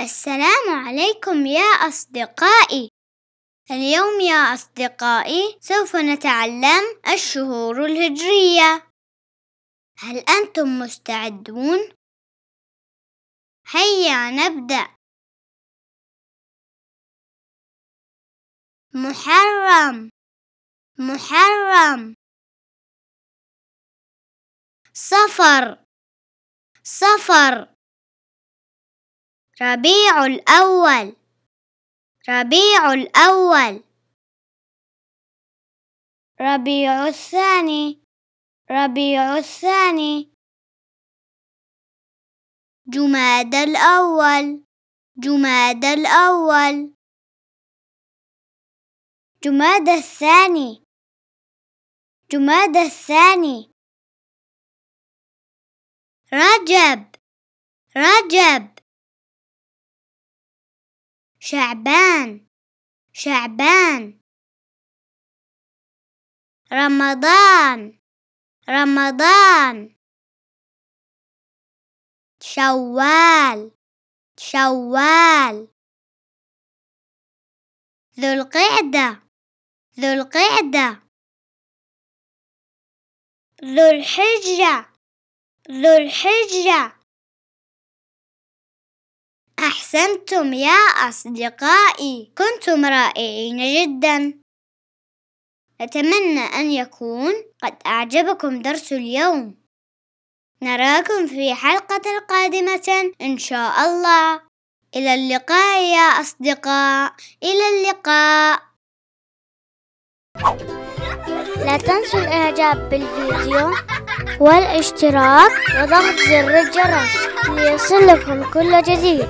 السلام عليكم يا أصدقائي اليوم يا أصدقائي سوف نتعلم الشهور الهجرية هل أنتم مستعدون؟ هيا نبدأ محرم محرم صفر صفر ربيع الأول ربيع الأول ربيع الثاني ربيع الثاني جماد الأول جماد الأول جماد الثاني جماد الثاني رجب رجب شعبان شعبان رمضان رمضان شوال شوال ذو القعدة ذو القعدة ذو الحجة ذو الحجة أحسنتم يا أصدقائي كنتم رائعين جدا أتمنى أن يكون قد أعجبكم درس اليوم نراكم في حلقة قادمة إن شاء الله إلى اللقاء يا أصدقاء إلى اللقاء لا تنسوا الاعجاب بالفيديو والاشتراك وضغط زر الجرس ليصلكم كل جديد